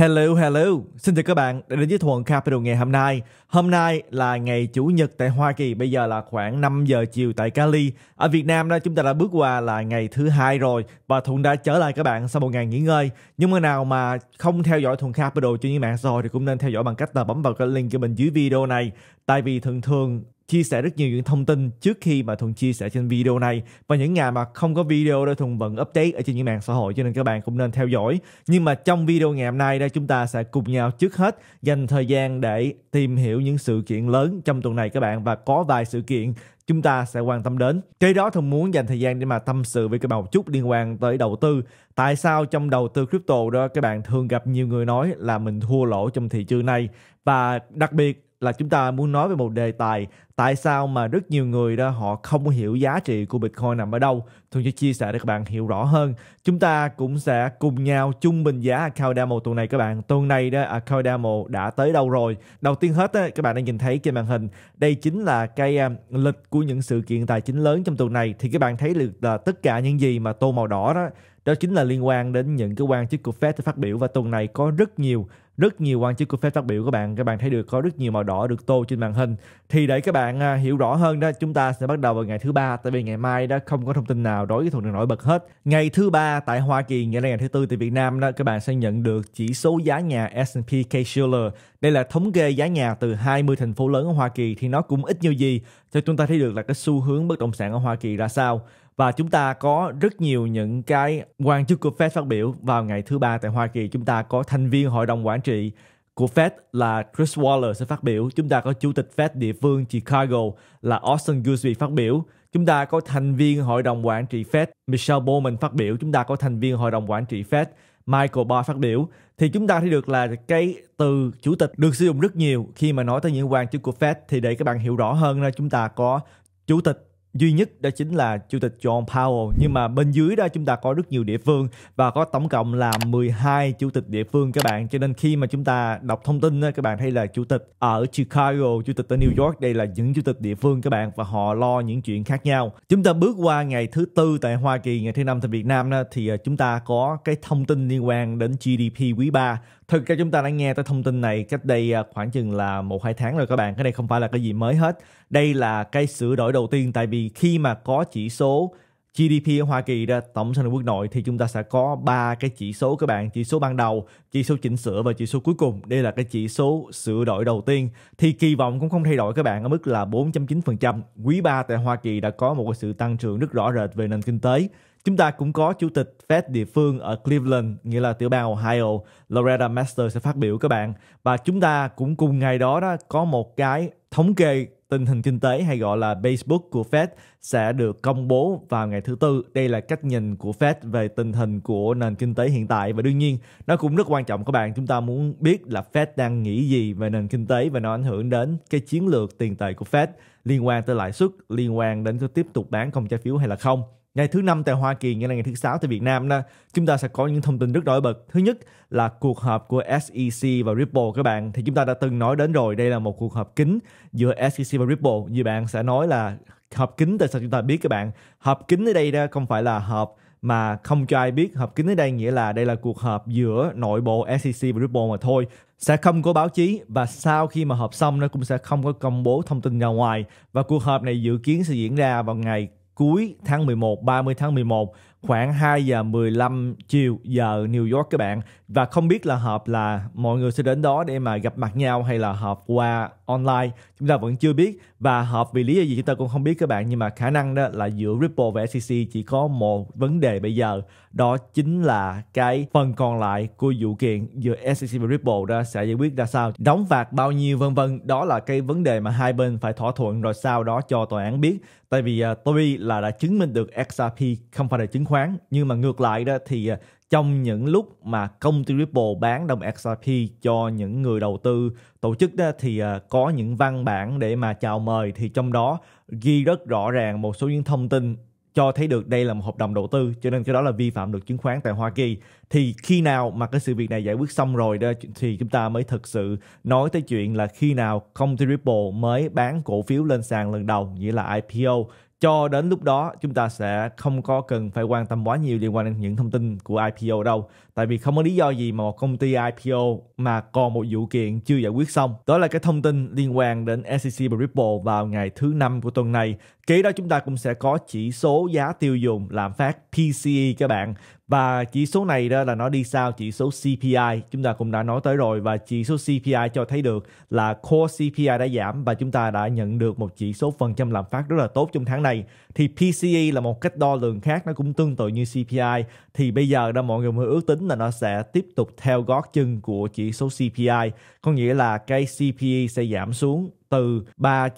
Hello, hello. Xin chào các bạn đã đến với Thuận Capital ngày hôm nay. Hôm nay là ngày Chủ nhật tại Hoa Kỳ, bây giờ là khoảng 5 giờ chiều tại Cali. Ở Việt Nam đó chúng ta đã bước qua là ngày thứ hai rồi và Thuận đã trở lại các bạn sau một ngày nghỉ ngơi. Nhưng mà nào mà không theo dõi Thuận Capital trên những mạng rồi thì cũng nên theo dõi bằng cách là bấm vào cái link cho mình dưới video này. Tại vì thường thường chia sẻ rất nhiều những thông tin trước khi mà Thuận chia sẻ trên video này và những ngày mà không có video đó Thuận vẫn update ở trên những mạng xã hội cho nên các bạn cũng nên theo dõi nhưng mà trong video ngày hôm nay đây chúng ta sẽ cùng nhau trước hết dành thời gian để tìm hiểu những sự kiện lớn trong tuần này các bạn và có vài sự kiện chúng ta sẽ quan tâm đến. Cái đó thường muốn dành thời gian để mà tâm sự với các bạn một chút liên quan tới đầu tư. Tại sao trong đầu tư crypto đó các bạn thường gặp nhiều người nói là mình thua lỗ trong thị trường này và đặc biệt là chúng ta muốn nói về một đề tài tại sao mà rất nhiều người đó họ không hiểu giá trị của Bitcoin nằm ở đâu. Thường sẽ chia sẻ để các bạn hiểu rõ hơn. Chúng ta cũng sẽ cùng nhau chung bình giá account demo tuần này các bạn. Tuần này đó account demo đã tới đâu rồi. Đầu tiên hết đó, các bạn đang nhìn thấy trên màn hình. Đây chính là cái um, lịch của những sự kiện tài chính lớn trong tuần này. Thì các bạn thấy được là tất cả những gì mà tô màu đỏ đó đó chính là liên quan đến những cái quan chức của Fed phát biểu và tuần này có rất nhiều rất nhiều quan chức của phép phát biểu các bạn các bạn thấy được có rất nhiều màu đỏ được tô trên màn hình thì để các bạn à, hiểu rõ hơn đó chúng ta sẽ bắt đầu vào ngày thứ ba tại vì ngày mai đó không có thông tin nào đối với thuật đường nổi bật hết ngày thứ ba tại Hoa Kỳ nghĩa là ngày thứ tư tại Việt Nam đó các bạn sẽ nhận được chỉ số giá nhà S&P Casualer đây là thống kê giá nhà từ 20 thành phố lớn ở Hoa Kỳ thì nó cũng ít nhiều gì cho chúng ta thấy được là cái xu hướng bất động sản ở Hoa Kỳ ra sao và chúng ta có rất nhiều những cái quan chức của Fed phát biểu vào ngày thứ ba tại Hoa Kỳ chúng ta có thành viên hội đồng quản trị của Fed là Chris Waller sẽ phát biểu chúng ta có chủ tịch Fed địa phương Chicago là Austin Gooseby phát biểu chúng ta có thành viên hội đồng quản trị Fed Michelle Bowman phát biểu chúng ta có thành viên hội đồng quản trị Fed Michael Barr phát biểu thì chúng ta thấy được là cái từ chủ tịch được sử dụng rất nhiều khi mà nói tới những quan chức của Fed thì để các bạn hiểu rõ hơn là chúng ta có chủ tịch duy nhất đó chính là chủ tịch John Powell nhưng mà bên dưới đó chúng ta có rất nhiều địa phương và có tổng cộng là 12 chủ tịch địa phương các bạn cho nên khi mà chúng ta đọc thông tin các bạn thấy là chủ tịch ở Chicago chủ tịch ở New York đây là những chủ tịch địa phương các bạn và họ lo những chuyện khác nhau chúng ta bước qua ngày thứ tư tại Hoa Kỳ ngày thứ năm tại Việt Nam thì à, chúng ta có cái thông tin liên quan đến GDP quý 3 thực ra chúng ta đã nghe tới thông tin này cách đây à, khoảng chừng là một hai tháng rồi các bạn cái này không phải là cái gì mới hết đây là cái sửa đổi đầu tiên tại vì khi mà có chỉ số GDP ở Hoa Kỳ ra tổng sản lượng quốc nội thì chúng ta sẽ có ba cái chỉ số các bạn, chỉ số ban đầu, chỉ số chỉnh sửa và chỉ số cuối cùng. Đây là cái chỉ số sửa đổi đầu tiên. Thì kỳ vọng cũng không thay đổi các bạn ở mức là 4.9%. Quý 3 tại Hoa Kỳ đã có một sự tăng trưởng rất rõ rệt về nền kinh tế. Chúng ta cũng có chủ tịch Fed địa phương ở Cleveland, nghĩa là tiểu bang Ohio, Loretta Master sẽ phát biểu các bạn. Và chúng ta cũng cùng ngày đó đó có một cái thống kê tình hình kinh tế hay gọi là Facebook của Fed sẽ được công bố vào ngày thứ tư. Đây là cách nhìn của Fed về tình hình của nền kinh tế hiện tại và đương nhiên nó cũng rất quan trọng các bạn. Chúng ta muốn biết là Fed đang nghĩ gì về nền kinh tế và nó ảnh hưởng đến cái chiến lược tiền tệ của Fed liên quan tới lãi suất, liên quan đến tiếp tục bán công trái phiếu hay là không ngày thứ năm tại Hoa Kỳ, nghĩa là ngày thứ sáu tại Việt Nam đó, chúng ta sẽ có những thông tin rất nổi bật. Thứ nhất là cuộc họp của SEC và Ripple các bạn. Thì chúng ta đã từng nói đến rồi, đây là một cuộc họp kín giữa SEC và Ripple. Như bạn sẽ nói là họp kín tại sao chúng ta biết các bạn. Họp kín ở đây đó không phải là họp mà không cho ai biết họp kín ở đây nghĩa là đây là cuộc họp giữa nội bộ SEC và Ripple mà thôi sẽ không có báo chí và sau khi mà họp xong nó cũng sẽ không có công bố thông tin ra ngoài và cuộc họp này dự kiến sẽ diễn ra vào ngày cuối tháng 11, 30 tháng 11 khoảng 2 giờ 15 chiều giờ New York các bạn và không biết là họp là mọi người sẽ đến đó để mà gặp mặt nhau hay là họp qua online chúng ta vẫn chưa biết và họp vì lý do gì chúng ta cũng không biết các bạn nhưng mà khả năng đó là giữa Ripple và SEC chỉ có một vấn đề bây giờ đó chính là cái phần còn lại của vụ kiện giữa SEC và Ripple đó sẽ giải quyết ra sao đóng phạt bao nhiêu vân vân đó là cái vấn đề mà hai bên phải thỏa thuận rồi sau đó cho tòa án biết tại vì uh, Tory là đã chứng minh được XRP không phải là chứng khoán nhưng mà ngược lại đó thì uh, trong những lúc mà công ty Ripple bán đồng XRP cho những người đầu tư tổ chức đó thì uh, có những văn bản để mà chào mời thì trong đó ghi rất rõ ràng một số những thông tin cho thấy được đây là một hợp đồng đầu tư cho nên cái đó là vi phạm luật chứng khoán tại Hoa Kỳ thì khi nào mà cái sự việc này giải quyết xong rồi đó thì chúng ta mới thực sự nói tới chuyện là khi nào công ty Ripple mới bán cổ phiếu lên sàn lần đầu nghĩa là IPO cho đến lúc đó chúng ta sẽ không có cần phải quan tâm quá nhiều liên quan đến những thông tin của IPO đâu tại vì không có lý do gì mà một công ty IPO mà còn một vụ kiện chưa giải quyết xong đó là cái thông tin liên quan đến SEC và Ripple vào ngày thứ năm của tuần này kế đó chúng ta cũng sẽ có chỉ số giá tiêu dùng lạm phát PCE các bạn và chỉ số này đó là nó đi sau chỉ số CPI, chúng ta cũng đã nói tới rồi và chỉ số CPI cho thấy được là core CPI đã giảm và chúng ta đã nhận được một chỉ số phần trăm lạm phát rất là tốt trong tháng này. Thì PCE là một cách đo lường khác nó cũng tương tự như CPI thì bây giờ đó mọi người mới ước tính là nó sẽ tiếp tục theo gót chân của chỉ số CPI, có nghĩa là cái CPI sẽ giảm xuống từ 3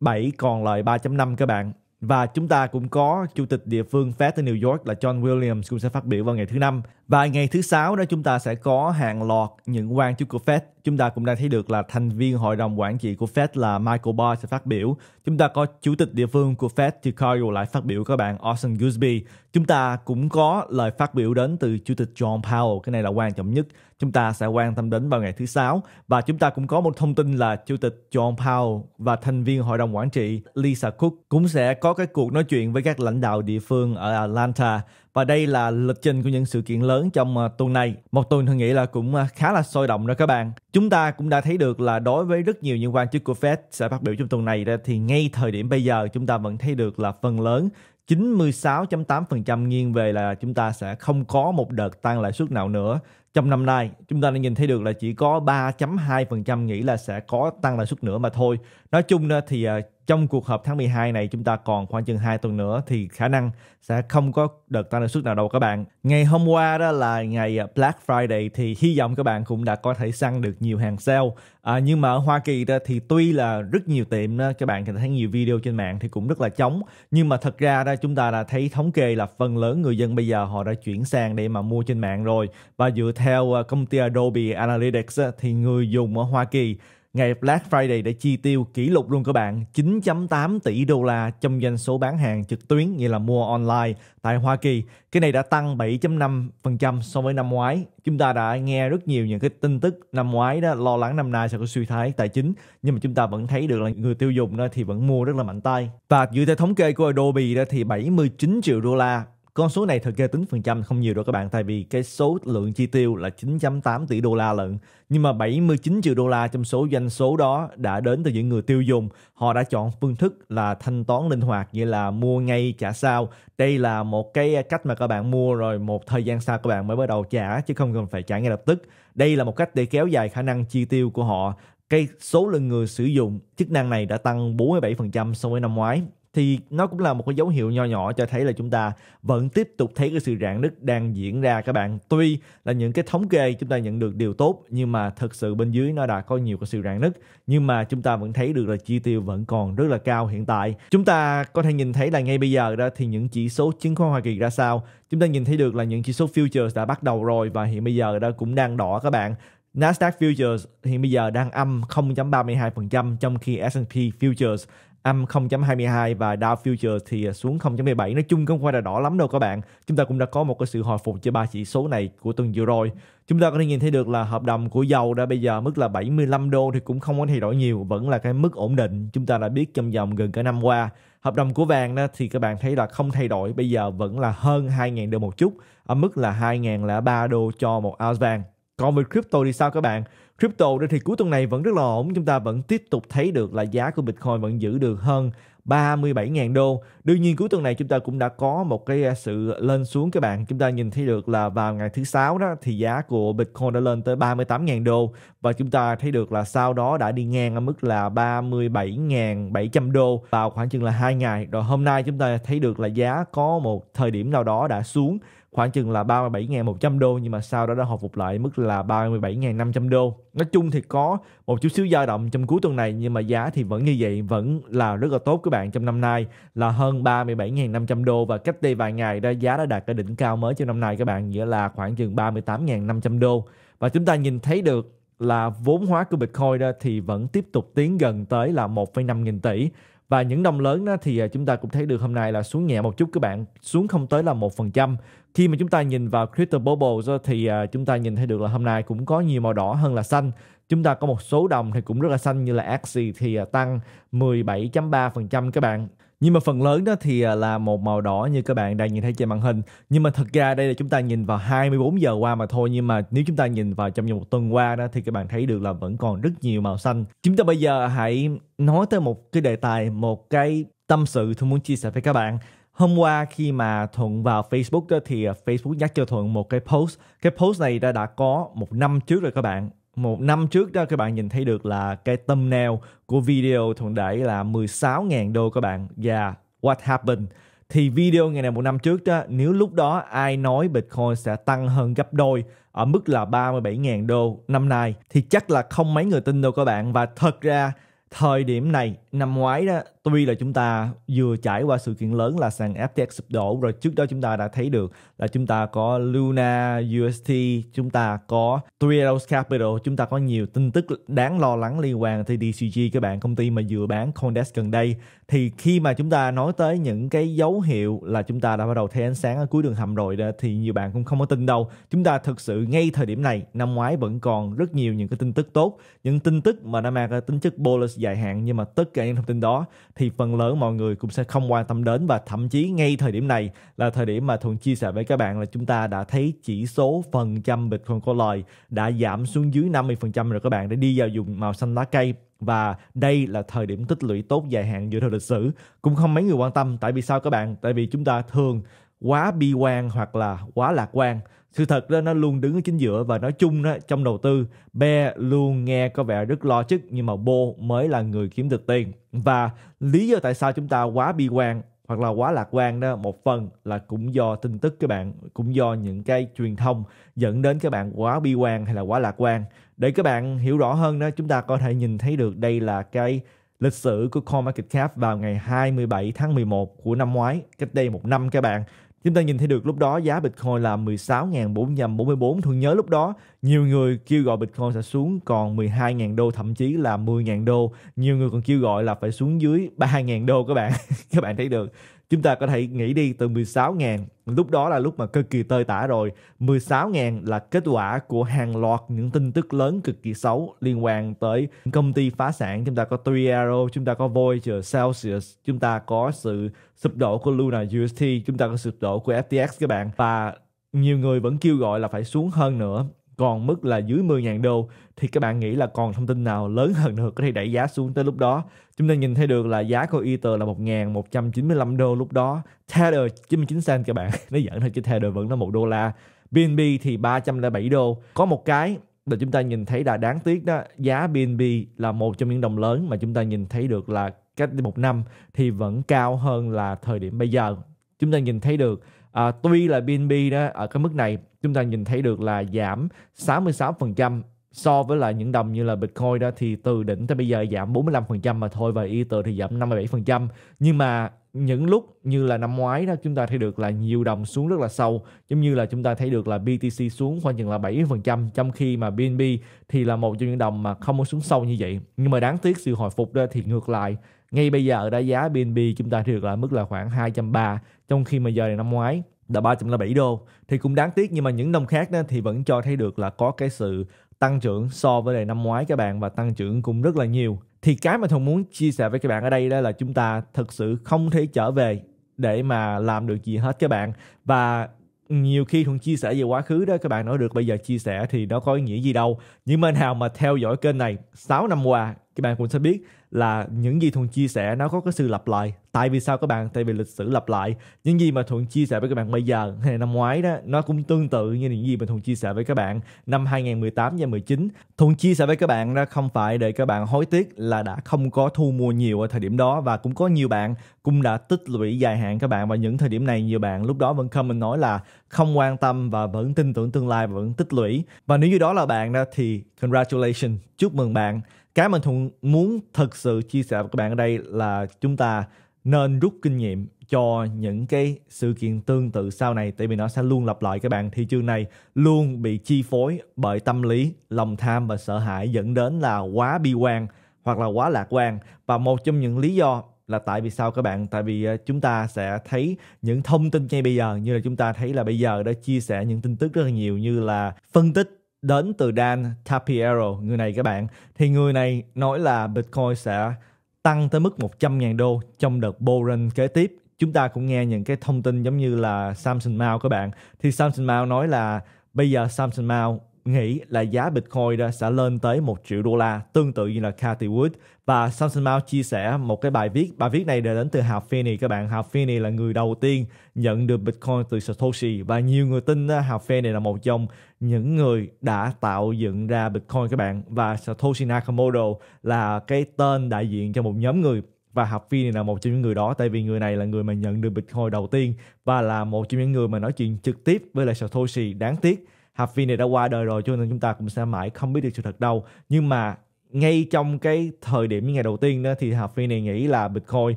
7 còn lại 3.5 các bạn và chúng ta cũng có chủ tịch địa phương Fed tại New York là John Williams cũng sẽ phát biểu vào ngày thứ năm. Và ngày thứ sáu đó chúng ta sẽ có hàng loạt những quan chức của Fed. Chúng ta cũng đang thấy được là thành viên hội đồng quản trị của Fed là Michael Barr sẽ phát biểu. Chúng ta có chủ tịch địa phương của Fed Chicago lại phát biểu các bạn Austin Gooseby. Chúng ta cũng có lời phát biểu đến từ chủ tịch John Powell. Cái này là quan trọng nhất chúng ta sẽ quan tâm đến vào ngày thứ sáu và chúng ta cũng có một thông tin là chủ tịch John Powell và thành viên hội đồng quản trị Lisa Cook cũng sẽ có cái cuộc nói chuyện với các lãnh đạo địa phương ở Atlanta và đây là lịch trình của những sự kiện lớn trong ờ, tuần này một tuần tôi nghĩ là cũng ờ, khá là sôi động đó các bạn chúng ta cũng đã thấy được là đối với rất nhiều những quan chức của Fed sẽ phát biểu trong tuần này thì ngay thời điểm bây giờ chúng ta vẫn thấy được là phần lớn 96.8% nghiêng về là chúng ta sẽ không có một đợt tăng lãi suất nào nữa trong năm nay chúng ta đã nhìn thấy được là chỉ có 3.2% nghĩ là sẽ có tăng lãi suất nữa mà thôi. Nói chung ờ, thì ờ, trong cuộc họp tháng 12 này chúng ta còn khoảng chừng 2 tuần nữa thì khả năng sẽ không có đợt tăng lãi suất nào đâu các bạn. Ngày hôm qua đó là ngày Black Friday thì hy vọng các bạn cũng đã có thể săn được nhiều hàng sale. À, nhưng mà ở Hoa Kỳ đó thì tuy là rất nhiều tiệm đó, các bạn thấy nhiều video trên mạng thì cũng rất là chống nhưng mà thật ra đó chúng ta đã thấy thống kê là phần lớn người dân bây giờ họ đã chuyển sang để mà mua trên mạng rồi và dựa theo à, công ty Adobe Analytics thì người dùng ở Hoa Kỳ Ngày Black Friday đã chi tiêu kỷ lục luôn các bạn, 9.8 tỷ đô la trong doanh số bán hàng trực tuyến, nghĩa là mua online tại Hoa Kỳ. Cái này đã tăng 7.5% so với năm ngoái. Chúng ta đã nghe rất nhiều những cái tin tức năm ngoái đó lo lắng năm nay sẽ có suy thái tài chính, nhưng mà chúng ta vẫn thấy được là người tiêu dùng đó thì vẫn mua rất là mạnh tay. Và dựa theo thống kê của Adobe đó thì 79 triệu đô la con số này thực ra tính phần trăm không nhiều đâu các bạn tại vì cái số lượng chi tiêu là 9.8 tỷ đô la lận. Nhưng mà 79 triệu đô la trong số doanh số đó đã đến từ những người tiêu dùng. Họ đã chọn phương thức là thanh toán linh hoạt nghĩa là mua ngay trả sau. Đây là một cái cách mà các bạn mua rồi một thời gian sau các bạn mới bắt đầu trả chứ không cần phải trả ngay lập tức. Đây là một cách để kéo dài khả năng chi tiêu của họ. Cái số lượng người sử dụng chức năng này đã tăng 47% so với năm ngoái thì nó cũng là một cái dấu hiệu nho nhỏ cho thấy là chúng ta vẫn tiếp tục thấy cái sự rạn nứt đang diễn ra các bạn tuy là những cái thống kê chúng ta nhận được điều tốt nhưng mà thực sự bên dưới nó đã có nhiều cái sự rạn nứt nhưng mà chúng ta vẫn thấy được là chi tiêu vẫn còn rất là cao hiện tại chúng ta có thể nhìn thấy là ngay bây giờ đó thì những chỉ số chứng khoán Hoa Kỳ ra sao chúng ta nhìn thấy được là những chỉ số futures đã bắt đầu rồi và hiện bây giờ đó cũng đang đỏ các bạn Nasdaq Futures hiện bây giờ đang âm 0.32% trong khi S&P Futures âm 0.22 và Dow Future thì à, xuống 0.17. Nói chung không phải là đỏ lắm đâu các bạn. Chúng ta cũng đã có một cái sự hồi phục cho ba chỉ số này của tuần vừa rồi. Chúng ta có thể nhìn thấy được là hợp đồng của dầu đã bây giờ mức là 75 đô thì cũng không có thay đổi nhiều, vẫn là cái mức ổn định. Chúng ta đã biết trong vòng gần cả năm qua. Hợp đồng của vàng đó thì các bạn thấy là không thay đổi, bây giờ vẫn là hơn 2.000 đô một chút, ở mức là 2.003 đô cho một ounce vàng. Còn về crypto thì sao các bạn? Crypto thì cuối tuần này vẫn rất là ổn, chúng ta vẫn tiếp tục thấy được là giá của Bitcoin vẫn giữ được hơn 37.000 đô. Đương nhiên cuối tuần này chúng ta cũng đã có một cái à, sự lên xuống các bạn. Chúng ta nhìn thấy được là vào ngày thứ sáu đó thì giá của Bitcoin đã lên tới 38.000 đô và chúng ta thấy được là sau đó đã đi ngang ở mức là 37.700 đô vào khoảng chừng là 2 ngày. Rồi hôm nay chúng ta thấy được là giá có một thời điểm nào đó đã xuống khoảng chừng là 37.100 đô nhưng mà sau đó đã hồi phục lại mức là 37.500 đô. Nói chung thì có một chút xíu dao động trong cuối tuần này nhưng mà giá thì vẫn như vậy vẫn là rất là tốt các bạn trong năm nay là hơn 37.500 đô và cách đây vài ngày đã giá đã đạt cái đỉnh cao mới trong năm nay các bạn nghĩa là khoảng chừng 38.500 đô và chúng ta nhìn thấy được là vốn hóa của Bitcoin đó thì vẫn tiếp tục tiến gần tới là 1,5 nghìn tỷ và những đồng lớn đó thì à, chúng ta cũng thấy được hôm nay là xuống nhẹ một chút các bạn xuống không tới là một phần trăm khi mà chúng ta nhìn vào crypto bubble thì à, chúng ta nhìn thấy được là hôm nay cũng có nhiều màu đỏ hơn là xanh chúng ta có một số đồng thì cũng rất là xanh như là Axie thì à, tăng 17.3% các bạn nhưng mà phần lớn đó thì à, là một màu đỏ như các bạn đang nhìn thấy trên màn hình nhưng mà thật ra đây là chúng ta nhìn vào 24 giờ qua mà thôi nhưng mà nếu chúng ta nhìn vào trong một tuần qua đó thì các bạn thấy được là vẫn còn rất nhiều màu xanh chúng ta bây giờ hãy nói tới một cái đề tài một cái tâm sự tôi muốn chia sẻ với các bạn hôm qua khi mà thuận vào facebook đó thì facebook nhắc cho thuận một cái post cái post này đã đã có một năm trước rồi các bạn một năm trước đó các bạn nhìn thấy được là cái thumbnail của video thuận đẩy là 16.000 đô các bạn và yeah, what happened thì video ngày này một năm trước đó nếu lúc đó ai nói Bitcoin sẽ tăng hơn gấp đôi ở mức là 37.000 đô năm nay thì chắc là không mấy người tin đâu các bạn và thật ra thời điểm này năm ngoái đó tuy là chúng ta vừa trải qua sự kiện lớn là sàn FTX sụp đổ rồi trước đó chúng ta đã thấy được là chúng ta có Luna, UST, chúng ta có Trios Capital, chúng ta có nhiều tin tức đáng lo lắng liên quan tới DCG các bạn, công ty mà vừa bán Condex gần đây. Thì khi mà chúng ta nói tới những cái dấu hiệu là chúng ta đã bắt đầu thấy ánh sáng ở cuối đường hầm rồi đó, thì nhiều bạn cũng không có tin đâu. Chúng ta thực sự ngay thời điểm này, năm ngoái vẫn còn rất nhiều những cái tin tức tốt, những tin tức mà đã mang tính chất bullish dài hạn nhưng mà tất cả những thông tin đó thì phần lớn mọi người cũng sẽ không quan tâm đến và thậm chí ngay thời điểm này là thời điểm mà Thuận chia sẻ với các bạn là chúng ta đã thấy chỉ số phần trăm Bitcoin có lời đã giảm xuống dưới 50% rồi các bạn để đi vào dùng màu xanh lá cây và đây là thời điểm tích lũy tốt dài hạn dựa theo lịch sử cũng không mấy người quan tâm tại vì sao các bạn tại vì chúng ta thường quá bi quan hoặc là quá lạc quan sự thật đó nó luôn đứng ở chính giữa và nói chung đó trong đầu tư Bear luôn nghe có vẻ rất lo chức nhưng mà Bo mới là người kiếm được tiền và lý do tại sao chúng ta quá bi quan hoặc là quá lạc quan đó một phần là cũng do tin tức các bạn cũng do những cái truyền thông dẫn đến các bạn quá bi quan hay là quá lạc quan để các bạn hiểu rõ hơn đó chúng ta có thể nhìn thấy được đây là cái lịch sử của CoinMarketCap vào ngày 27 tháng 11 của năm ngoái cách đây một năm các bạn Chúng ta nhìn thấy được lúc đó giá Bitcoin là 16.444. Thường nhớ lúc đó nhiều người kêu gọi Bitcoin sẽ xuống còn 12.000 đô thậm chí là 10.000 đô. Nhiều người còn kêu gọi là phải xuống dưới 3.000 đô các bạn. các bạn thấy được Chúng ta có thể nghĩ đi từ 16.000, lúc đó là lúc mà cực kỳ tơi tả rồi. 16.000 là kết quả của hàng loạt những tin tức lớn cực kỳ xấu liên quan tới công ty phá sản. Chúng ta có Three Arrow, chúng ta có Voyager, Celsius, chúng ta có sự sụp đổ của Luna UST, chúng ta có sụp đổ của FTX các bạn. Và nhiều người vẫn kêu gọi là phải xuống hơn nữa còn mức là dưới 10.000 đô thì các bạn nghĩ là còn thông tin nào lớn hơn nữa có thể đẩy giá xuống tới lúc đó. Chúng ta nhìn thấy được là giá của Ether là 1.195 đô lúc đó. Tether 99 cent các bạn. Nó giỡn thôi chứ Tether vẫn là một đô la. BNB thì 307 đô. Có một cái là chúng ta nhìn thấy là đáng tiếc đó giá BNB là một trong những đồng lớn mà chúng ta nhìn thấy được là cách một năm thì vẫn cao hơn là thời điểm bây giờ chúng ta nhìn thấy được à, tuy là BNB đó ở cái mức này chúng ta nhìn thấy được là giảm 66% so với lại những đồng như là Bitcoin đó thì từ đỉnh tới bây giờ giảm 45% mà thôi và Ether thì giảm 57%. Nhưng mà những lúc như là năm ngoái đó chúng ta thấy được là nhiều đồng xuống rất là sâu giống như là chúng ta thấy được là BTC xuống khoảng chừng là 70% trong khi mà BNB thì là một trong những đồng mà không có xuống sâu như vậy nhưng mà đáng tiếc sự hồi phục đó thì ngược lại ngay bây giờ đã giá BNB chúng ta thấy được là mức là khoảng 203 trong khi mà giờ này năm ngoái là 307 đô thì cũng đáng tiếc nhưng mà những đồng khác đó thì vẫn cho thấy được là có cái sự tăng trưởng so với lại năm ngoái các bạn và tăng trưởng cũng rất là nhiều thì cái mà thông muốn chia sẻ với các bạn ở đây đó là chúng ta thực sự không thể trở về để mà làm được gì hết các bạn và nhiều khi thuận chia sẻ về quá khứ đó các bạn nói được bây giờ chia sẻ thì nó có ý nghĩa gì đâu những bên nào mà theo dõi kênh này 6 năm qua các bạn cũng sẽ biết là những gì thuận chia sẻ nó có cái sự lặp lại tại vì sao các bạn tại vì lịch sử lặp lại những gì mà thuận chia sẻ với các bạn bây giờ hay năm ngoái đó nó cũng tương tự như những gì mà thuận chia sẻ với các bạn năm 2018 và 19 thuận chia sẻ với các bạn đó không phải để các bạn hối tiếc là đã không có thu mua nhiều ở thời điểm đó và cũng có nhiều bạn cũng đã tích lũy dài hạn các bạn và những thời điểm này nhiều bạn lúc đó vẫn không mình nói là không quan tâm và vẫn tin tưởng tương lai và vẫn tích lũy và nếu như đó là bạn đó thì congratulations chúc mừng bạn cái mình thuận muốn thực sự chia sẻ với các bạn ở đây là chúng ta nên rút kinh nghiệm cho những cái sự kiện tương tự sau này tại vì nó sẽ luôn lặp lại các bạn thị trường này luôn bị chi phối bởi tâm lý lòng tham và sợ hãi dẫn đến là quá bi quan hoặc là quá lạc quan và một trong những lý do là tại vì sao các bạn tại vì ờ, chúng ta sẽ thấy những thông tin ngay bây giờ như là chúng ta thấy là bây giờ đã chia sẻ những tin tức rất là nhiều như là phân tích đến từ Dan Tapiero, người này các bạn, thì người này nói là Bitcoin sẽ tăng tới mức 100.000 đô trong đợt bull run kế tiếp. Chúng ta cũng nghe những cái thông tin giống như là Samson Mao các bạn. Thì Samson Mao nói là bây giờ Samson Mao nghĩ là giá Bitcoin đó sẽ lên tới 1 triệu đô la, tương tự như là Cathy Wood. Và Samson Mao chia sẻ một cái bài viết, bài viết này đến từ Hal Finney các bạn. Hal Finney là người đầu tiên nhận được Bitcoin từ Satoshi và nhiều người tin Hal Finney là một trong những người đã tạo dựng ra Bitcoin các bạn. Và Satoshi Nakamoto là cái tên đại diện cho một nhóm người và Hạc Phi này là một trong những người đó tại vì người này là người mà nhận được Bitcoin đầu tiên và là một trong những người mà nói chuyện trực tiếp với lại Satoshi đáng tiếc Học viên này đã qua đời rồi cho nên chúng ta cũng sẽ mãi không biết được sự thật đâu. Nhưng mà ngay trong cái thời điểm những ngày đầu tiên đó thì Hafi này nghĩ là Bitcoin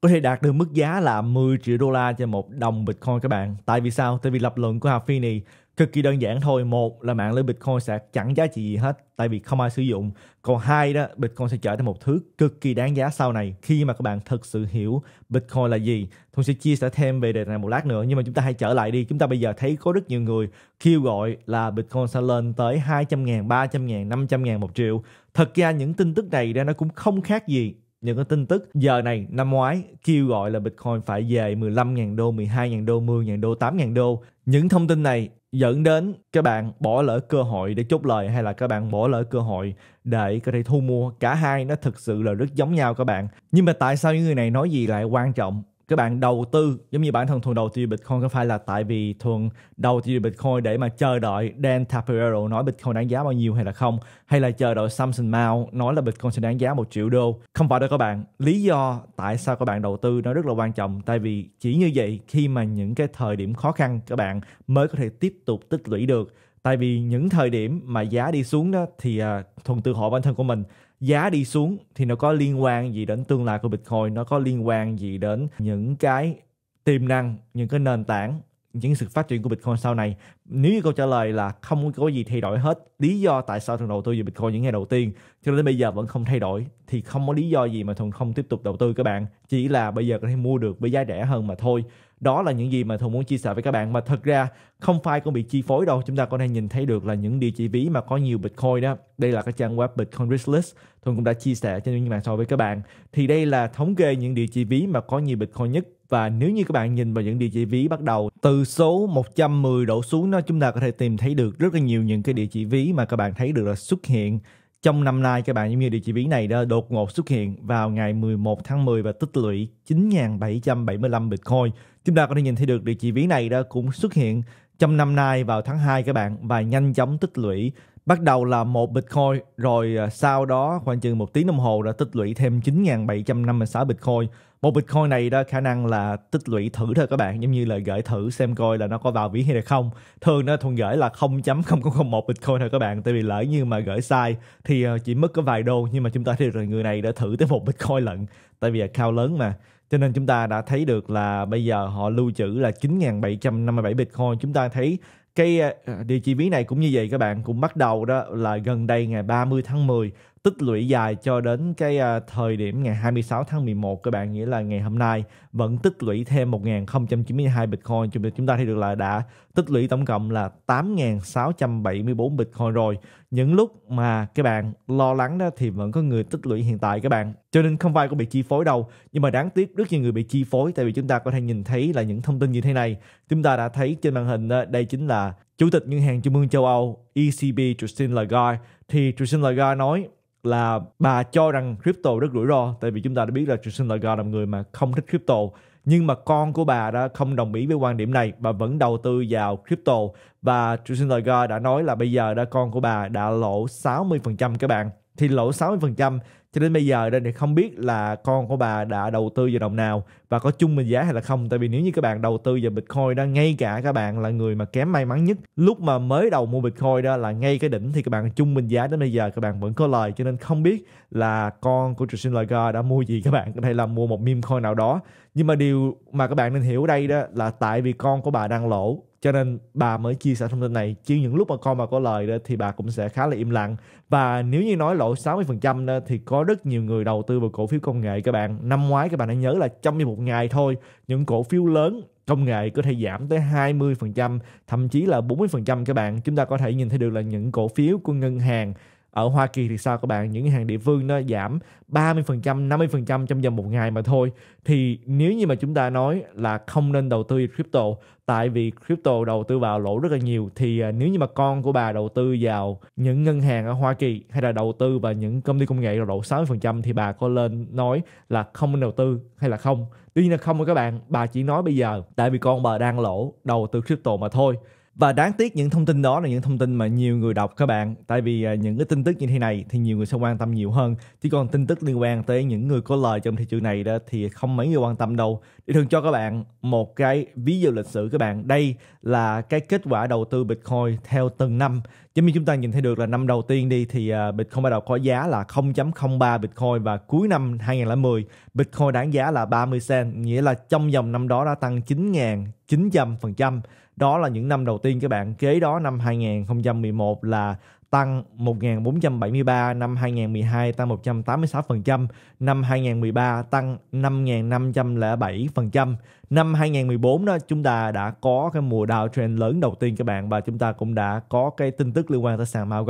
có thể đạt được mức giá là 10 triệu đô la cho một đồng Bitcoin các bạn. Tại vì sao? Tại vì lập luận của Hafi này cực kỳ đơn giản thôi một là mạng lưới bitcoin sẽ chẳng giá trị gì hết tại vì không ai sử dụng còn hai đó bitcoin sẽ trở thành một thứ cực kỳ đáng giá sau này khi mà các bạn thực sự hiểu bitcoin là gì tôi sẽ chia sẻ thêm về đề này một lát nữa nhưng mà chúng ta hãy trở lại đi chúng ta bây giờ thấy có rất nhiều người kêu gọi là bitcoin sẽ lên tới 200 ngàn 300 ngàn 500 ngàn một triệu thật ra những tin tức này ra nó cũng không khác gì những cái tin tức giờ này năm ngoái kêu gọi là Bitcoin phải về 15.000 đô, 12.000 đô, 10.000 đô, 8.000 đô. Những thông tin này dẫn đến các bạn bỏ lỡ cơ hội để chốt lời hay là các bạn bỏ lỡ cơ hội để có thể thu mua cả hai nó thực sự là rất giống nhau các bạn nhưng mà tại sao những người này nói gì lại quan trọng các bạn đầu tư giống như bản thân thuần đầu tư Bitcoin có phải là tại vì thuần đầu tư Bitcoin để mà chờ đợi Dan Tapiero nói Bitcoin đáng giá bao nhiêu hay là không hay là chờ đợi Samson Mao nói là Bitcoin sẽ đáng giá một triệu đô không phải đâu các bạn lý do tại sao các bạn đầu tư nó rất là quan trọng tại vì chỉ như vậy khi mà những cái thời điểm khó khăn các bạn mới có thể tiếp tục tích lũy được tại vì những thời điểm mà giá đi xuống đó thì à, thuần tự hộ bản thân của mình giá đi xuống thì nó có liên quan gì đến tương lai của Bitcoin, nó có liên quan gì đến những cái tiềm năng, những cái nền tảng, những sự phát triển của Bitcoin sau này. Nếu như câu trả lời là không có gì thay đổi hết, lý do tại sao Thuận đầu tư vào Bitcoin những ngày đầu tiên cho đến bây giờ vẫn không thay đổi thì không có lý do gì mà Thuận không tiếp tục đầu tư các bạn. Chỉ là bây giờ có thể mua được với giá rẻ hơn mà thôi đó là những gì mà Thùng muốn chia sẻ với các bạn mà thật ra không phải con bị chi phối đâu chúng ta có thể nhìn thấy được là những địa chỉ ví mà có nhiều Bitcoin đó đây là cái trang web Bitcoin Risk List Thùng cũng đã chia sẻ trên những mạng so với các bạn thì đây là thống kê những địa chỉ ví mà có nhiều Bitcoin nhất và nếu như các bạn nhìn vào những địa chỉ ví bắt đầu từ số 110 đổ xuống đó chúng ta có thể tìm thấy được rất là nhiều những cái địa chỉ ví mà các bạn thấy được là xuất hiện trong năm nay các bạn giống như địa chỉ ví này đó đột ngột xuất hiện vào ngày 11 tháng 10 và tích lũy 9.775 Bitcoin Chúng ta có thể nhìn thấy được địa chỉ ví này đó cũng xuất hiện trong năm nay vào tháng 2 các bạn và nhanh chóng tích lũy bắt đầu là một Bitcoin rồi à, sau đó khoảng chừng một tiếng đồng hồ đã tích lũy thêm 9.756 Bitcoin một Bitcoin này đó khả năng là tích lũy thử thôi các bạn giống như là gửi thử xem coi là nó có vào ví hay là không thường nó thuần gửi là 0.0001 Bitcoin thôi các bạn tại vì lỡ như mà gửi sai thì à, chỉ mất có vài đô nhưng mà chúng ta thấy rồi người này đã thử tới một Bitcoin lận tại vì cao lớn mà cho nên chúng ta đã thấy được là bây giờ họ lưu trữ là 9.757 Bitcoin chúng ta thấy cái ờ, địa chỉ ví này cũng như vậy các bạn cũng bắt đầu đó là gần đây ngày 30 tháng 10 tích lũy dài cho đến cái à, thời điểm ngày 26 tháng 11 các bạn nghĩa là ngày hôm nay vẫn tích lũy thêm 1092 Bitcoin chúng chúng ta thấy được là đã tích lũy tổng cộng là 8674 Bitcoin rồi. Những lúc mà các bạn lo lắng đó thì vẫn có người tích lũy hiện tại các bạn. Cho nên không phải có bị chi phối đâu, nhưng mà đáng tiếc rất nhiều người bị chi phối tại vì chúng ta có thể nhìn thấy là những thông tin như thế này. Chúng ta đã thấy trên màn hình đó, đây chính là Chủ tịch Ngân hàng Trung ương châu Âu ECB Christine Lagarde thì Christine Lagarde nói là bà cho rằng crypto rất rủi ro tại vì chúng ta đã biết là Jacinda Lagarde là người mà không thích crypto nhưng mà con của bà đã không đồng ý với quan điểm này và vẫn đầu tư vào crypto và Jacinda Lagarde đã nói là bây giờ đã con của bà đã lỗ 60% các bạn thì lỗ 60% cho đến bây giờ đây thì không biết là con của bà đã đầu tư vào đồng nào và có chung mệnh giá hay là không tại vì nếu như các bạn đầu tư vào bitcoin đó ngay cả các bạn là người mà kém may mắn nhất lúc mà mới đầu mua bitcoin đó là ngay cái đỉnh thì các bạn chung mệnh giá đến bây giờ các bạn vẫn có lời cho nên không biết là con của Jason Lager đã mua gì các bạn có thể là mua một meme coin nào đó nhưng mà điều mà các bạn nên hiểu đây đó là tại vì con của bà đang lỗ cho nên bà mới chia sẻ thông tin này chứ những lúc mà con bà có lời đó, thì bà cũng sẽ khá là im lặng và nếu như nói lỗ 60% đó, thì có rất nhiều người đầu tư vào cổ phiếu công nghệ các bạn năm ngoái các bạn đã nhớ là trong một ngày thôi những cổ phiếu lớn công nghệ có thể giảm tới 20%, thậm chí là 40% các bạn. Chúng ta có thể nhìn thấy được là những cổ phiếu của ngân hàng, ở Hoa Kỳ thì sao các bạn những hàng địa phương nó giảm 30% 50% trong vòng một ngày mà thôi thì nếu như mà chúng ta nói là không nên đầu tư crypto tại vì crypto đầu tư vào lỗ rất là nhiều thì à, nếu như mà con của bà đầu tư vào những ngân hàng ở Hoa Kỳ hay là đầu tư vào những công ty công nghệ lỗ 60% thì bà có lên nói là không nên đầu tư hay là không tuy nhiên là không các bạn bà chỉ nói bây giờ tại vì con bà đang lỗ đầu tư crypto mà thôi và đáng tiếc những thông tin đó là những thông tin mà nhiều người đọc các bạn tại vì à, những cái tin tức như thế này thì nhiều người sẽ quan tâm nhiều hơn chứ còn tin tức liên quan tới những người có lời trong thị trường này đó thì không mấy người quan tâm đâu để thường cho các bạn một cái ví dụ lịch sử các bạn đây là cái kết quả đầu tư bitcoin theo từng năm giống như chúng ta nhìn thấy được là năm đầu tiên đi thì à, bitcoin bắt đầu có giá là 0.03 bitcoin và cuối năm 2010 bitcoin đáng giá là 30 cent nghĩa là trong vòng năm đó đã tăng 9.900% đó là những năm đầu tiên các bạn. Kế đó năm 2011 là tăng 1.473, năm 2012 tăng 186%, năm 2013 tăng 5.507%. Năm 2014 đó chúng ta đã có cái mùa đào trend lớn đầu tiên các bạn và chúng ta cũng đã có cái tin tức liên quan tới sàn Mt.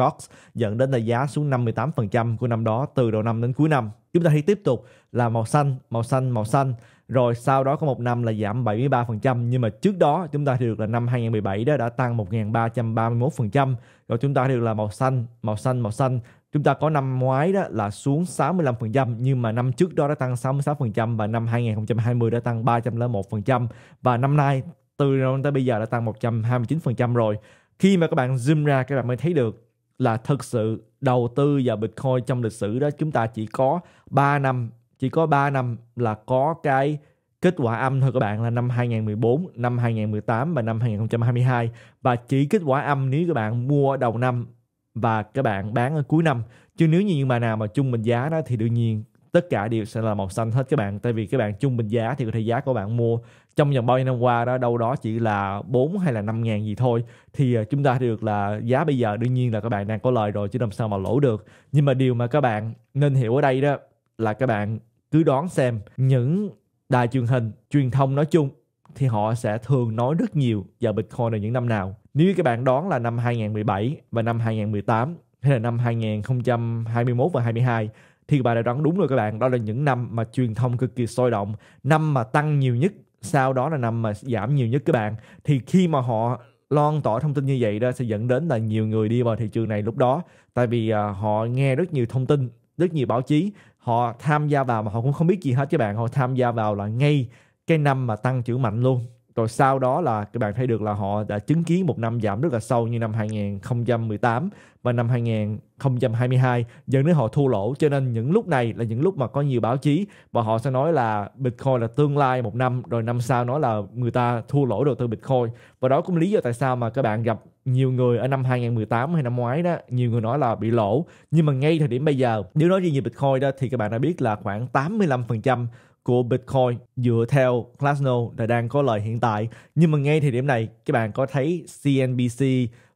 dẫn đến là giá xuống 58% của năm đó từ đầu năm đến cuối năm. Chúng ta hãy tiếp tục là màu xanh, màu xanh, màu xanh rồi sau đó có một năm là giảm 73% nhưng mà trước đó chúng ta thì được là năm 2017 đó đã tăng 1.331% Rồi chúng ta thì được là màu xanh, màu xanh, màu xanh. Chúng ta có năm ngoái đó là xuống 65% nhưng mà năm trước đó đã tăng 66% và năm 2020 đã tăng 301% và năm nay từ năm tới bây giờ đã tăng 129% rồi. Khi mà các bạn zoom ra các bạn mới thấy được là thực sự đầu tư vào Bitcoin trong lịch sử đó chúng ta chỉ có 3 năm chỉ có 3 năm là có cái kết quả âm thôi các bạn là năm 2014, năm 2018 và năm 2022 và chỉ kết quả âm nếu các bạn mua đầu năm và các bạn bán ở cuối năm chứ nếu như mà nào mà chung bình giá đó thì đương nhiên tất cả đều sẽ là màu xanh hết các bạn tại vì các bạn chung bình giá thì có thể giá của bạn mua trong vòng bao nhiêu năm qua đó đâu đó chỉ là 4 hay là 5 ngàn gì thôi thì à, chúng ta được là giá bây giờ đương nhiên là các bạn đang có lời rồi chứ làm sao mà lỗ được nhưng mà điều mà các bạn nên hiểu ở đây đó là các bạn cứ đoán xem những đài truyền hình truyền thông nói chung thì họ sẽ thường nói rất nhiều về Bitcoin ở những năm nào. Nếu các bạn đoán là năm 2017 và năm 2018 hay là năm 2021 và 22 thì các bạn đã đoán đúng rồi các bạn. Đó là những năm mà truyền thông cực kỳ sôi động, năm mà tăng nhiều nhất, sau đó là năm mà giảm nhiều nhất các bạn. Thì khi mà họ loan tỏ thông tin như vậy đó sẽ dẫn đến là nhiều người đi vào thị trường này lúc đó tại vì à, họ nghe rất nhiều thông tin rất nhiều báo chí họ tham gia vào mà họ cũng không biết gì hết các bạn họ tham gia vào là ngay cái năm mà tăng trưởng mạnh luôn rồi sau đó là các bạn thấy được là họ đã chứng kiến một năm giảm rất là sâu như năm 2018 và năm 2022 dẫn đến họ thua lỗ cho nên những lúc này là những lúc mà có nhiều báo chí và họ sẽ nói là Bitcoin là tương lai một năm rồi năm sau nói là người ta thua lỗ đầu tư Bitcoin và đó cũng lý do tại sao mà các bạn gặp nhiều người ở năm 2018 hay năm ngoái đó nhiều người nói là bị lỗ nhưng mà ngay thời điểm bây giờ nếu nói riêng về Bitcoin đó thì các bạn đã biết là khoảng 85% của Bitcoin dựa theo Glassnode là đang có lời hiện tại nhưng mà ngay thời điểm này các bạn có thấy CNBC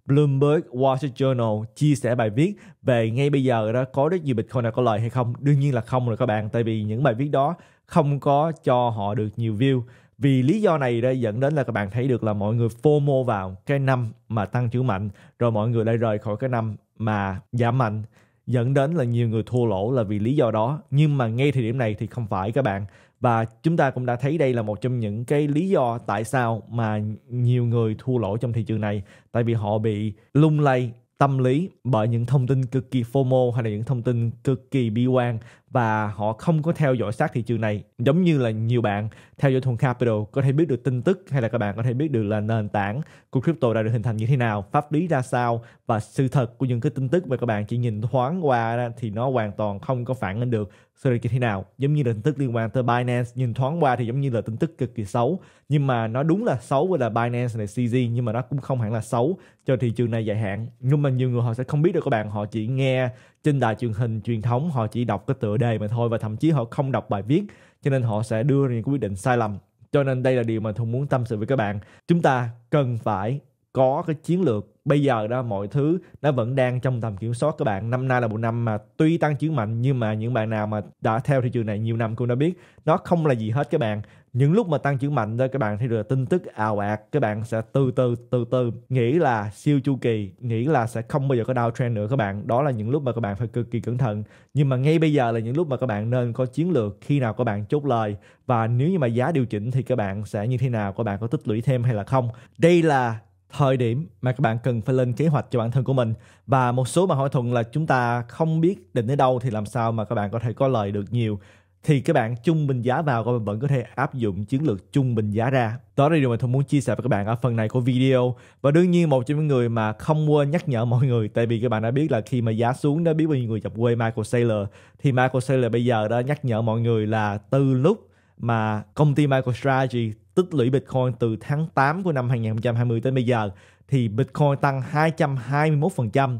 Bloomberg Wall Street Journal chia sẻ bài viết về ngay bây giờ đó có rất nhiều Bitcoin đã có lời hay không đương nhiên là không rồi các bạn tại vì những bài viết đó không có cho họ được nhiều view vì lý do này đã dẫn đến là các bạn thấy được là mọi người FOMO vào cái năm mà tăng trưởng mạnh rồi mọi người lại rời khỏi cái năm mà giảm mạnh dẫn đến là nhiều người thua lỗ là vì lý do đó nhưng mà ngay thời điểm này thì không phải các bạn và chúng ta cũng đã thấy đây là một trong những cái lý do tại sao mà nhiều người thua lỗ trong thị trường này tại vì họ bị lung lay tâm lý bởi những thông tin cực kỳ FOMO hay là những thông tin cực kỳ bi quan và họ không có theo dõi sát thị trường này giống như là nhiều bạn theo dõi thùng capital có thể biết được tin tức hay là các bạn có thể biết được là nền tảng của crypto đã được hình thành như thế nào pháp lý ra sao và sự thật của những cái tin tức mà các bạn chỉ nhìn thoáng qua thì nó hoàn toàn không có phản ứng được sự kiện thế nào giống như là tin tức liên quan tới Binance nhìn thoáng qua thì giống như là tin tức cực kỳ xấu nhưng mà nó đúng là xấu với là Binance này CZ nhưng mà nó cũng không hẳn là xấu cho thị trường này dài hạn nhưng mà nhiều người họ sẽ không biết được các bạn họ chỉ nghe trên đài truyền hình truyền thống họ chỉ đọc cái tựa đề mà thôi và thậm chí họ không đọc bài viết cho nên họ sẽ đưa ra những quyết định sai lầm cho nên đây là điều mà tôi muốn tâm sự với các bạn chúng ta cần phải có cái chiến lược bây giờ đó mọi thứ nó vẫn đang trong tầm kiểm soát các bạn năm nay là một năm mà tuy tăng trưởng mạnh nhưng mà những bạn nào mà đã theo thị trường này nhiều năm cũng đã biết nó không là gì hết các bạn những lúc mà tăng trưởng mạnh đó các bạn thấy được tin tức ào ạt các bạn sẽ từ từ từ từ nghĩ là siêu chu kỳ nghĩ là sẽ không bao giờ có downtrend nữa các bạn đó là những lúc mà các bạn phải cực kỳ cẩn thận nhưng mà ngay bây giờ là những lúc mà các bạn nên có chiến lược khi nào các bạn chốt lời và nếu như mà giá điều chỉnh thì các bạn sẽ như thế nào các bạn có tích lũy thêm hay là không đây là thời điểm mà các bạn cần phải lên kế hoạch cho bản thân của mình và một số mà hỏi thuận là chúng ta không biết định đến đâu thì làm sao mà các bạn có thể có lời được nhiều thì các bạn trung bình giá vào và vẫn có thể áp dụng chiến lược trung bình giá ra. Đó là điều mà Thuận muốn chia sẻ với các bạn ở phần này của video. Và đương nhiên một trong những người mà không quên nhắc nhở mọi người tại vì các bạn đã biết là khi mà giá xuống đã biết bao nhiêu người chọc quê Michael Saylor thì Michael Saylor bây giờ đã nhắc nhở mọi người là từ lúc mà công ty MicroStrategy tích lũy Bitcoin từ tháng 8 của năm 2020 tới bây giờ thì Bitcoin tăng 221%,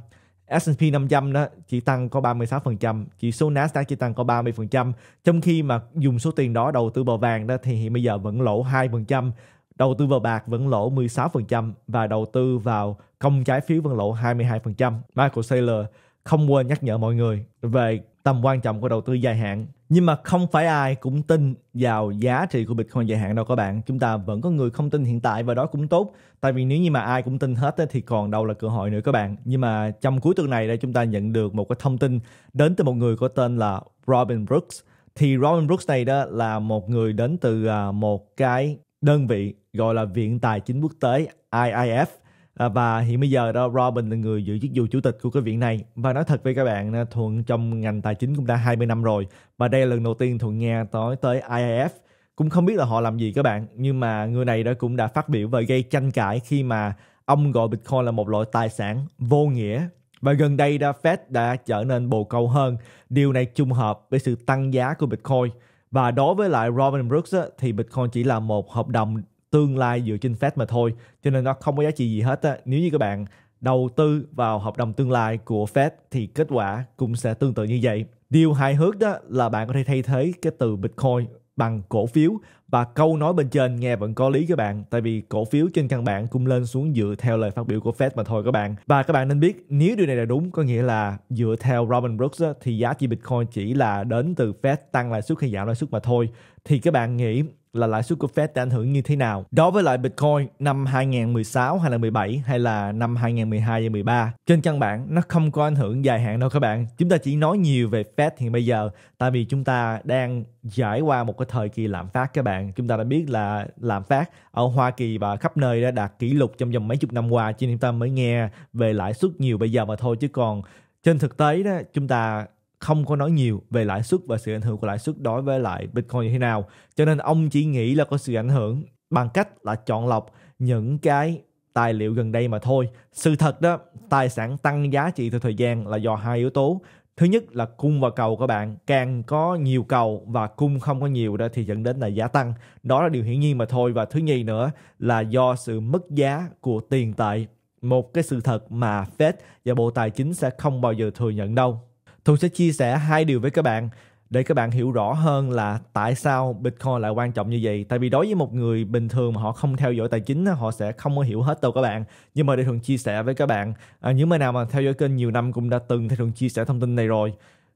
S&P 500 đó chỉ tăng có 36%, chỉ số Nasdaq chỉ tăng có 30%, trong khi mà dùng số tiền đó đầu tư vào vàng đó thì hiện bây giờ vẫn lỗ 2%, đầu tư vào bạc vẫn lỗ 16% và đầu tư vào công trái phiếu vẫn lỗ 22%. Michael Saylor không quên nhắc nhở mọi người về tầm quan trọng của đầu tư dài hạn nhưng mà không phải ai cũng tin vào giá trị của Bitcoin dài hạn đâu các bạn. Chúng ta vẫn có người không tin hiện tại và đó cũng tốt. Tại vì nếu như mà ai cũng tin hết thì còn đâu là cơ hội nữa các bạn. Nhưng mà trong cuối tuần này đây chúng ta nhận được một cái thông tin đến từ một người có tên là Robin Brooks. Thì Robin Brooks này đó là một người đến từ à, một cái đơn vị gọi là Viện Tài chính Quốc tế IIF À, và hiện bây giờ đó Robin là người giữ chức vụ chủ tịch của cái viện này và nói thật với các bạn à, Thuận trong ngành tài chính cũng đã 20 năm rồi và đây là lần đầu tiên Thuận nghe tới tới IIF cũng không biết là họ làm gì các bạn nhưng mà người này đã cũng đã phát biểu và gây tranh cãi khi mà ông gọi Bitcoin là một loại tài sản vô nghĩa và gần đây đã Fed đã trở nên bồ câu hơn điều này trùng hợp với sự tăng giá của Bitcoin và đối với lại Robin Brooks thì Bitcoin chỉ là một hợp đồng tương lai dựa trên Fed mà thôi cho nên nó không có giá trị gì hết á. nếu như các bạn đầu tư vào hợp đồng tương lai của Fed thì kết quả cũng sẽ tương tự như vậy điều hài hước đó là bạn có thể thay thế cái từ Bitcoin bằng cổ phiếu và câu nói bên trên nghe vẫn có lý các bạn tại vì cổ phiếu trên căn bản cũng lên xuống dựa theo lời phát biểu của Fed mà thôi các bạn và các bạn nên biết nếu điều này là đúng có nghĩa là dựa theo Robin Brooks thì giá trị Bitcoin chỉ là đến từ Fed tăng lãi suất hay giảm lãi suất mà thôi thì các bạn nghĩ là lãi suất của Fed đã ảnh hưởng như thế nào đối với lại Bitcoin năm 2016 hay là 17 hay là năm 2012 hay 13 trên căn bản nó không có ảnh hưởng dài hạn đâu các bạn chúng ta chỉ nói nhiều về Fed hiện bây giờ tại vì chúng ta đang trải qua một cái thời kỳ lạm phát các bạn chúng ta đã biết là lạm phát ở Hoa Kỳ và khắp nơi đã đạt kỷ lục trong vòng mấy chục năm qua cho nên chúng ta mới nghe về lãi suất nhiều bây giờ mà thôi chứ còn trên thực tế đó chúng ta không có nói nhiều về lãi suất và sự ảnh hưởng của lãi suất đối với lại Bitcoin như thế nào. Cho nên ông chỉ nghĩ là có sự ảnh hưởng bằng cách là chọn lọc những cái tài liệu gần đây mà thôi. Sự thật đó, tài sản tăng giá trị theo thời gian là do hai yếu tố. Thứ nhất là cung và cầu các bạn, càng có nhiều cầu và cung không có nhiều đó thì dẫn đến là giá tăng. Đó là điều hiển nhiên mà thôi và thứ nhì nữa là do sự mất giá của tiền tệ. Một cái sự thật mà Fed và Bộ Tài chính sẽ không bao giờ thừa nhận đâu. Thu sẽ chia sẻ hai điều với các bạn để các bạn hiểu rõ hơn là tại sao Bitcoin lại quan trọng như vậy. Tại vì đối với một người bình thường mà họ không theo dõi tài chính, họ sẽ không hiểu hết đâu các bạn. Nhưng mà để thường chia sẻ với các bạn, à, những người nào mà theo dõi kênh nhiều năm cũng đã từng thì thường chia sẻ thông tin này rồi.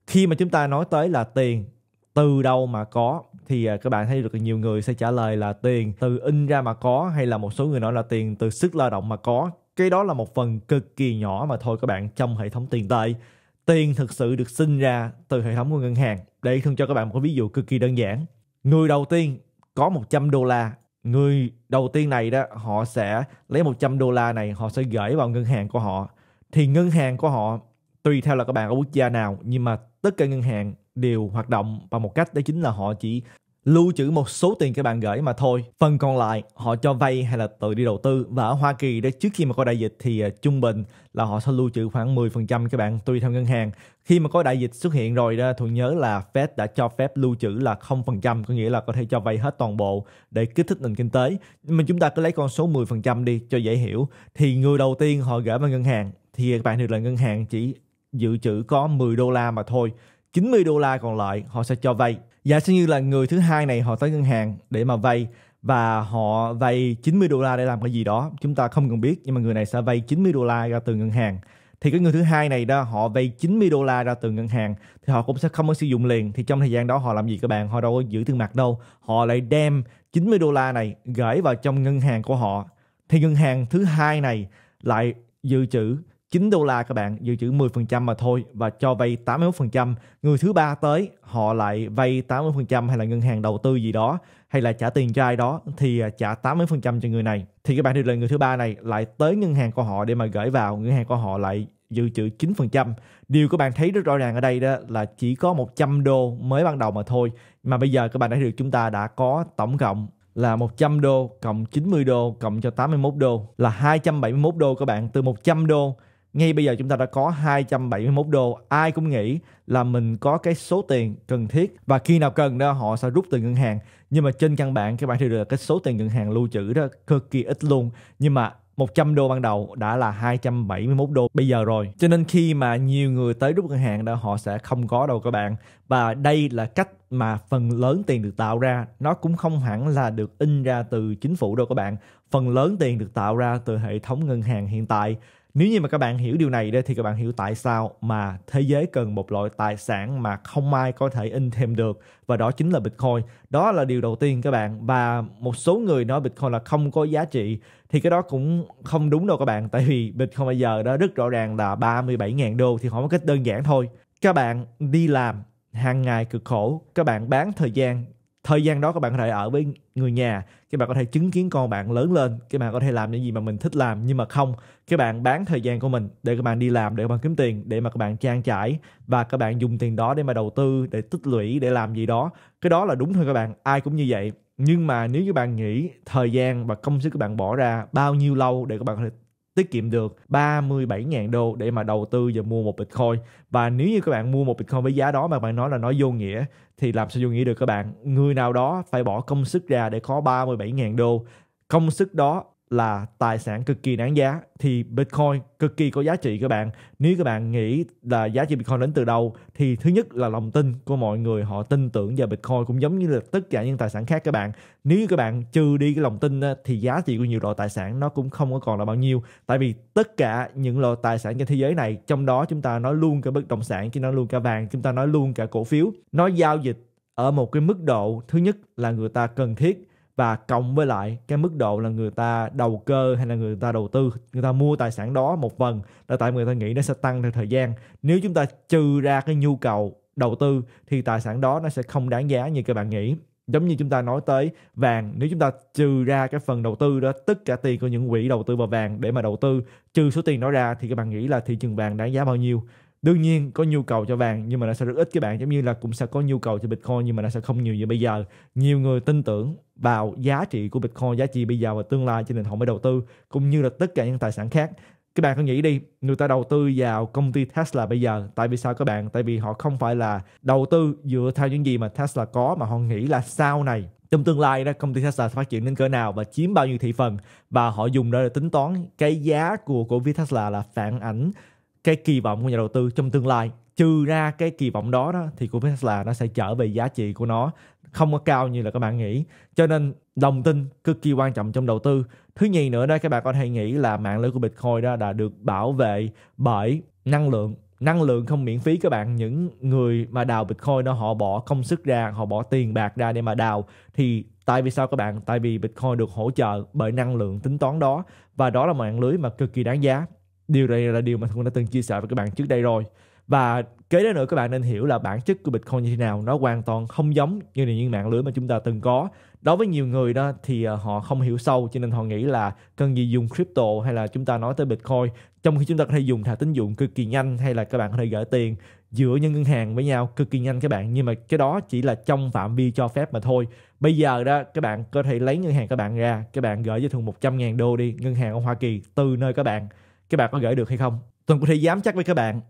Khi mà chúng ta nói tới là tiền từ đâu mà có thì à, các bạn thấy được nhiều người sẽ trả lời là tiền từ in ra mà có hay là một số người nói là tiền từ sức lao động mà có cái đó là một phần cực kỳ nhỏ mà thôi các bạn trong hệ thống tiền tệ tiền thực sự được sinh ra từ hệ thống của ngân hàng. Để thường cho các bạn một cái ví dụ cực kỳ đơn giản. Người đầu tiên có 100 đô la, người đầu tiên này đó họ sẽ lấy 100 đô la này họ sẽ gửi vào ngân hàng của họ. Thì ngân hàng của họ tùy theo là các bạn ở quốc gia nào nhưng mà tất cả ngân hàng đều hoạt động bằng một cách đó chính là họ chỉ lưu trữ một số tiền các bạn gửi mà thôi. Phần còn lại họ cho vay hay là tự đi đầu tư và ở Hoa Kỳ đó trước khi mà có đại dịch thì à, trung bình là họ sẽ lưu trữ khoảng 10% các bạn tùy theo ngân hàng. Khi mà có đại dịch xuất hiện rồi đó, thuận nhớ là Fed đã cho phép lưu trữ là 0%, có nghĩa là có thể cho vay hết toàn bộ để kích thích nền kinh tế. Nhưng mà chúng ta cứ lấy con số 10% đi cho dễ hiểu. Thì người đầu tiên họ gửi vào ngân hàng thì các bạn được là ngân hàng chỉ dự trữ có 10 đô la mà thôi. 90 đô la còn lại họ sẽ cho vay giả sử như là người thứ hai này họ tới ngân hàng để mà vay và họ vay 90 đô la để làm cái gì đó chúng ta không cần biết nhưng mà người này sẽ vay 90 đô la ra từ ngân hàng thì cái người thứ hai này đó họ vay 90 đô la ra từ ngân hàng thì họ cũng sẽ không có sử dụng liền thì trong thời gian đó họ làm gì các bạn họ đâu có giữ tiền mặt đâu họ lại đem 90 đô la này gửi vào trong ngân hàng của họ thì ngân hàng thứ hai này lại dự trữ 9 đô la các bạn dự trữ 10% mà thôi và cho vay 81%. Người thứ ba tới họ lại vay 80% hay là ngân hàng đầu tư gì đó hay là trả tiền cho ai đó thì à, trả 80% cho người này. Thì các bạn được là người thứ ba này lại tới ngân hàng của họ để mà gửi vào, ngân hàng của họ lại dự trữ 9%. Điều các bạn thấy rất rõ ràng ở đây đó là chỉ có 100 đô mới ban đầu mà thôi. Mà bây giờ các bạn thấy được chúng ta đã có tổng cộng là 100 đô cộng 90 đô cộng cho 81 đô là 271 đô các bạn từ 100 đô ngay bây giờ chúng ta đã có 271 đô ai cũng nghĩ là mình có cái số tiền cần thiết và khi nào cần đó họ sẽ rút từ ngân hàng nhưng mà trên căn bản các bạn thấy được là cái số tiền ngân hàng lưu trữ đó cực kỳ ít luôn nhưng mà 100 đô ban đầu đã là 271 đô bây giờ rồi. Cho nên khi mà nhiều người tới rút ngân hàng đó họ sẽ không có đâu các bạn. Và đây là cách mà phần lớn tiền được tạo ra nó cũng không hẳn là được in ra từ chính phủ đâu các bạn. Phần lớn tiền được tạo ra từ hệ thống ngân hàng hiện tại nếu như mà các bạn hiểu điều này thì các bạn hiểu tại sao mà thế giới cần một loại tài sản mà không ai có thể in thêm được và đó chính là Bitcoin. Đó là điều đầu tiên các bạn và một số người nói Bitcoin là không có giá trị thì cái đó cũng không đúng đâu các bạn tại vì Bitcoin bây giờ đó rất rõ ràng là 37.000 đô thì hỏi có cách đơn giản thôi. Các bạn đi làm hàng ngày cực khổ, các bạn bán thời gian thời gian đó các bạn có thể ở với người nhà các bạn có thể chứng kiến con bạn lớn lên các bạn có thể làm những gì mà mình thích làm nhưng mà không các bạn bán thời gian của mình để các bạn đi làm để các bạn kiếm tiền để mà các bạn trang trải và các bạn dùng tiền đó để mà đầu tư để tích lũy để làm gì đó cái đó là đúng thôi các bạn ai cũng như vậy nhưng mà nếu như bạn nghĩ thời gian và công sức các bạn bỏ ra bao nhiêu lâu để các bạn có thể tiết kiệm được 37.000 đô để mà đầu tư và mua một Bitcoin. Và nếu như các bạn mua một Bitcoin với giá đó mà bạn nói là nó vô nghĩa thì làm sao vô nghĩa được các bạn? Người nào đó phải bỏ công sức ra để có 37.000 đô. Công sức đó là tài sản cực kỳ đáng giá thì Bitcoin cực kỳ có giá trị các bạn. Nếu các bạn nghĩ là giá trị Bitcoin đến từ đâu thì thứ nhất là lòng tin của mọi người họ tin tưởng vào Bitcoin cũng giống như là tất cả những tài sản khác các bạn. Nếu các bạn trừ đi cái lòng tin thì giá trị của nhiều loại tài sản nó cũng không có còn là bao nhiêu. Tại vì tất cả những loại tài sản trên thế giới này trong đó chúng ta nói luôn cả bất động sản, chúng ta nói luôn cả vàng, chúng ta nói luôn cả cổ phiếu. Nó giao dịch ở một cái mức độ thứ nhất là người ta cần thiết và cộng với lại cái mức độ là người ta đầu cơ hay là người ta đầu tư người ta mua tài sản đó một phần là tại người ta nghĩ nó sẽ tăng theo thời gian nếu chúng ta trừ ra cái nhu cầu đầu tư thì tài sản đó nó sẽ không đáng giá như các bạn nghĩ giống như chúng ta nói tới vàng nếu chúng ta trừ ra cái phần đầu tư đó tất cả tiền của những quỹ đầu tư vào vàng để mà đầu tư trừ số tiền đó ra thì các bạn nghĩ là thị trường vàng đáng giá bao nhiêu đương nhiên có nhu cầu cho vàng nhưng mà nó sẽ rất ít các bạn giống như là cũng sẽ có nhu cầu cho bitcoin nhưng mà nó sẽ không nhiều như bây giờ nhiều người tin tưởng vào giá trị của bitcoin giá trị bây giờ và tương lai cho nên họ mới đầu tư cũng như là tất cả những tài sản khác các bạn cứ nghĩ đi người ta đầu tư vào công ty Tesla bây giờ tại vì sao các bạn tại vì họ không phải là đầu tư dựa theo những gì mà Tesla có mà họ nghĩ là sau này trong tương lai đó công ty Tesla sẽ phát triển đến cỡ nào và chiếm bao nhiêu thị phần và họ dùng đó để tính toán cái giá của cổ phiếu Tesla là phản ảnh cái kỳ vọng của nhà đầu tư trong tương lai trừ ra cái kỳ vọng đó đó thì của Tesla nó sẽ trở về giá trị của nó không có cao như là các bạn nghĩ cho nên đồng tin cực kỳ quan trọng trong đầu tư thứ nhì nữa đó các bạn có thể nghĩ là mạng lưới của Bitcoin đó đã được bảo vệ bởi năng lượng năng lượng không miễn phí các bạn những người mà đào Bitcoin đó họ bỏ công sức ra họ bỏ tiền bạc ra để mà đào thì tại vì sao các bạn tại vì Bitcoin được hỗ trợ bởi năng lượng tính toán đó và đó là mạng lưới mà cực kỳ đáng giá điều này là điều mà Thuận đã từng chia sẻ với các bạn trước đây rồi và kế đến nữa các bạn nên hiểu là bản chất của Bitcoin như thế nào nó hoàn toàn không giống như nền nhiên mạng lưới mà chúng ta từng có đối với nhiều người đó thì à, họ không hiểu sâu cho nên họ nghĩ là cần gì dùng crypto hay là chúng ta nói tới Bitcoin trong khi chúng ta có thể dùng thẻ tín dụng cực kỳ nhanh hay là các bạn có thể gửi tiền giữa những ngân hàng với nhau cực kỳ nhanh các bạn nhưng mà cái đó chỉ là trong phạm vi cho phép mà thôi bây giờ đó các bạn có thể lấy ngân hàng các bạn ra các bạn gửi cho thường 100.000 đô đi ngân hàng ở Hoa Kỳ từ nơi các bạn các bạn có gửi được hay không tuần có thể dám chắc với các bạn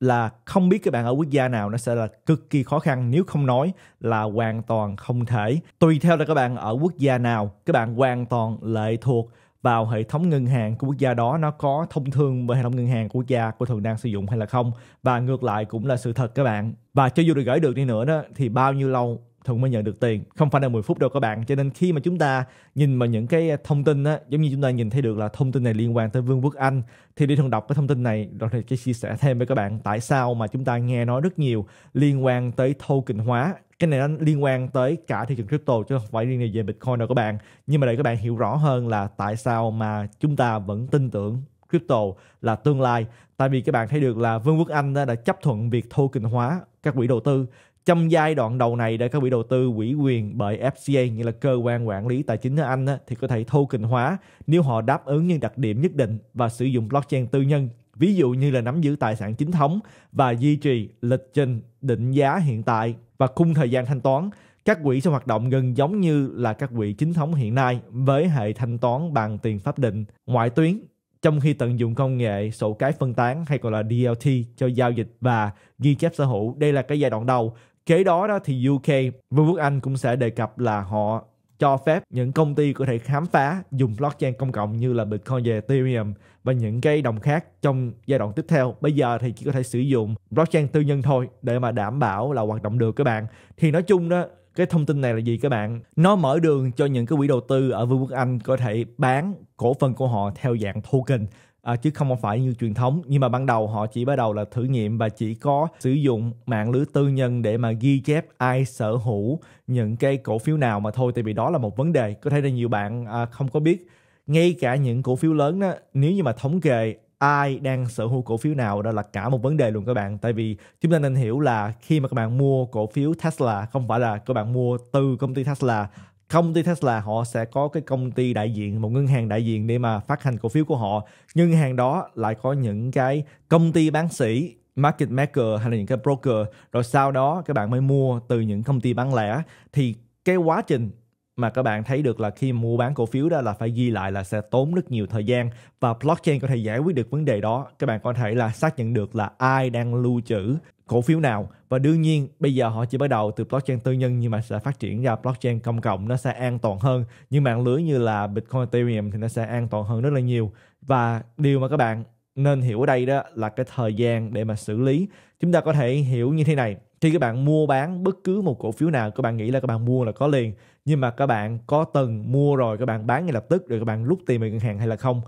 là không biết các bạn ở quốc gia nào nó sẽ là cực kỳ khó khăn nếu không nói là hoàn toàn không thể tùy theo là các bạn ở quốc gia nào các bạn hoàn toàn lệ thuộc vào hệ thống ngân hàng của quốc gia đó nó có thông thương với hệ thống ngân hàng của quốc gia của thường đang sử dụng hay là không và ngược lại cũng là sự thật các bạn và cho dù được gửi được đi nữa đó thì bao nhiêu lâu Thuận mới nhận được tiền không phải là 10 phút đâu các bạn cho nên khi mà chúng ta nhìn vào những cái à, thông tin á giống như chúng ta nhìn thấy được là thông tin này liên quan tới Vương quốc Anh thì đi Thuận đọc cái thông tin này rồi thì chia sẻ thêm với các bạn tại sao mà chúng ta nghe nói rất nhiều liên quan tới token hóa cái này nó liên quan tới cả thị trường crypto chứ không phải riêng về Bitcoin đâu các bạn nhưng mà để các bạn hiểu rõ hơn là tại sao mà chúng ta vẫn tin tưởng crypto là tương lai tại vì các bạn thấy được là Vương quốc Anh đã chấp thuận việc token hóa các quỹ đầu tư trong giai đoạn đầu này đã có bị đầu tư quỹ quyền bởi FCA nghĩa là cơ quan quản lý tài chính ở Anh thì có thể token hóa nếu họ đáp ứng những đặc điểm nhất định và sử dụng blockchain tư nhân ví dụ như là nắm giữ tài sản chính thống và duy trì lịch trình định giá hiện tại và khung thời gian thanh toán các quỹ sẽ hoạt động gần giống như là các quỹ chính thống hiện nay với hệ thanh toán bằng tiền pháp định ngoại tuyến trong khi tận dụng công nghệ sổ cái phân tán hay còn là DLT cho giao dịch và ghi chép sở hữu. Đây là cái giai đoạn đầu Kế đó đó thì UK, Vương quốc Anh cũng sẽ đề cập là họ cho phép những công ty có thể khám phá dùng blockchain công cộng như là Bitcoin và Ethereum và những cái đồng khác trong giai đoạn tiếp theo. Bây giờ thì chỉ có thể sử dụng blockchain tư nhân thôi để mà đảm bảo là hoạt động được các bạn. Thì nói chung đó, cái thông tin này là gì các bạn? Nó mở đường cho những cái quỹ đầu tư ở Vương quốc Anh có thể bán cổ phần của họ theo dạng token à, chứ không phải như truyền thống nhưng mà ban đầu họ chỉ bắt đầu là thử nghiệm và chỉ có sử dụng mạng lưới tư nhân để mà ghi chép ai sở hữu những cái cổ phiếu nào mà thôi tại vì đó là một vấn đề có thể là nhiều bạn à, không có biết ngay cả những cổ phiếu lớn đó nếu như mà thống kê ai đang sở hữu cổ phiếu nào đó là cả một vấn đề luôn các bạn tại vì chúng ta nên hiểu là khi mà các bạn mua cổ phiếu Tesla không phải là các bạn mua từ công ty Tesla công ty Tesla họ sẽ có cái công ty đại diện một ngân hàng đại diện để mà phát hành cổ phiếu của họ ngân hàng đó lại có những cái công ty bán sỉ market maker hay là những cái broker rồi sau đó các bạn mới mua từ những công ty bán lẻ thì cái quá trình mà các bạn thấy được là khi mua bán cổ phiếu đó là phải ghi lại là sẽ tốn rất nhiều thời gian và blockchain có thể giải quyết được vấn đề đó các bạn có thể là xác nhận được là ai đang lưu trữ cổ phiếu nào và đương nhiên bây giờ họ chỉ bắt đầu từ blockchain tư nhân nhưng mà sẽ phát triển ra blockchain công cộng nó sẽ an toàn hơn nhưng mạng lưới như là bitcoin ethereum thì nó sẽ an toàn hơn rất là nhiều và điều mà các bạn nên hiểu ở đây đó là cái thời gian để mà xử lý chúng ta có thể hiểu như thế này khi các bạn mua bán bất cứ một cổ phiếu nào các bạn nghĩ là các bạn mua là có liền nhưng mà các bạn có từng mua rồi các bạn bán ngay lập tức rồi các bạn rút tiền về ngân hàng hay là không